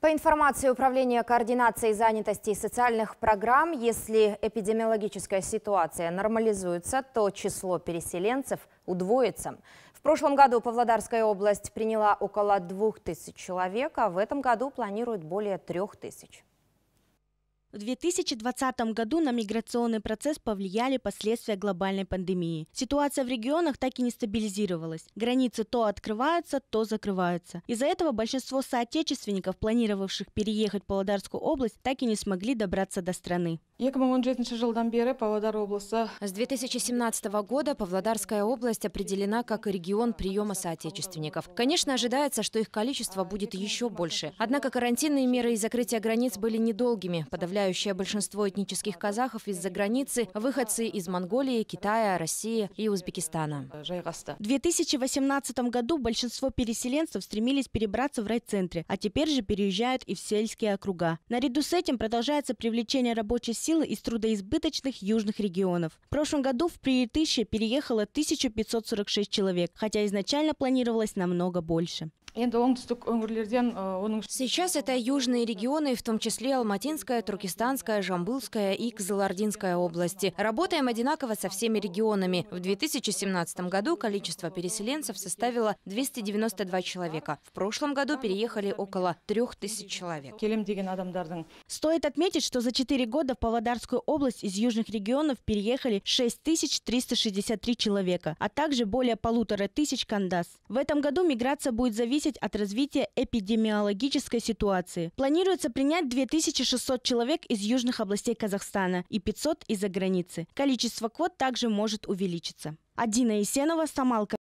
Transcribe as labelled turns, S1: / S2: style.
S1: По информации Управления координации занятости и социальных программ, если эпидемиологическая ситуация нормализуется, то число переселенцев удвоится. В прошлом году Павлодарская область приняла около 2000 человек, а в этом году планируют более 3000.
S2: В 2020 году на миграционный процесс повлияли последствия глобальной пандемии. Ситуация в регионах так и не стабилизировалась. Границы то открываются, то закрываются. Из-за этого большинство соотечественников, планировавших переехать в Павлодарскую область, так и не смогли добраться до страны.
S1: А? С 2017 года Павлодарская область определена как регион приема соотечественников. Конечно, ожидается, что их количество будет еще больше. Однако карантинные меры и закрытие границ были недолгими. Подавляющее составляющая большинство этнических казахов из-за границы, выходцы из Монголии, Китая, России и Узбекистана. В
S2: 2018 году большинство переселенцев стремились перебраться в райцентре, а теперь же переезжают и в сельские округа. Наряду с этим продолжается привлечение рабочей силы из трудоизбыточных южных регионов. В прошлом году в Прииртыще переехало 1546 человек, хотя изначально планировалось намного больше.
S1: Э, Сейчас это южные регионы, в том числе Алматинская, Туркестанская, Жамбулская и Кызылординская области. Работаем одинаково со всеми регионами. В 2017 году количество переселенцев составило 292 человека. В прошлом году переехали около 3000 человек. Стоит отметить, что за 4 года в Павлодарскую область
S2: из южных регионов переехали 6363 человека, а также более полутора тысяч кандас. В этом году миграция будет зависеть зависеть от развития эпидемиологической ситуации. Планируется принять 2600 человек из южных областей Казахстана и 500 из-за границы. Количество квот также может увеличиться. Адина Есенова, Самалка.